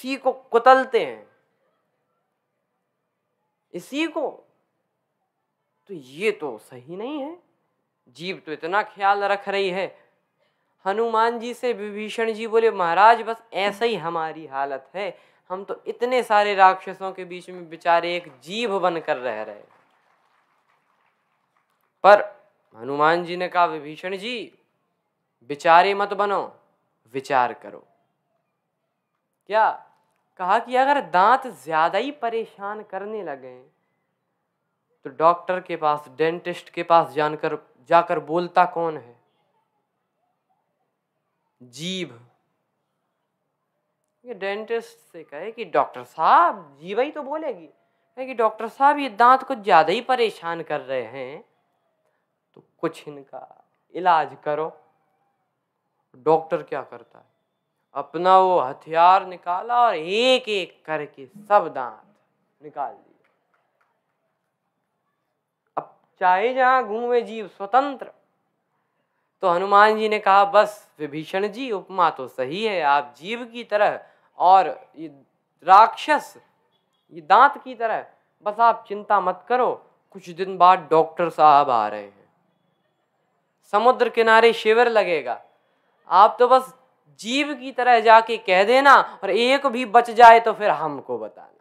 इसी को कुतलते हैं इसी को तो ये तो सही नहीं है जीव तो इतना ख्याल रख रही है हनुमान जी से विभीषण जी बोले महाराज बस ऐसा ही हमारी हालत है हम तो इतने सारे राक्षसों के बीच में बेचारे एक जीव बनकर रह रहे पर हनुमान जी ने कहा विभीषण जी बेचारे मत बनो विचार करो क्या कहा कि अगर दांत ज़्यादा ही परेशान करने लगे तो डॉक्टर के पास डेंटिस्ट के पास जानकर जाकर बोलता कौन है जीभ ये डेंटिस्ट से कहे कि डॉक्टर साहब जीभ ही तो बोलेगी कहे कि डॉक्टर साहब ये दांत कुछ ज़्यादा ही परेशान कर रहे हैं तो कुछ इनका इलाज करो डॉक्टर क्या करता है अपना वो हथियार निकाला और एक एक करके सब दांत निकाल दिए अब चाहे जहां घूमे जीव स्वतंत्र तो हनुमान जी ने कहा बस विभीषण जी उपमा तो सही है आप जीव की तरह और ये राक्षस ये दांत की तरह बस आप चिंता मत करो कुछ दिन बाद डॉक्टर साहब आ रहे हैं समुद्र किनारे शिविर लगेगा आप तो बस जीव की तरह जाके कह देना और एक भी बच जाए तो फिर हमको बताना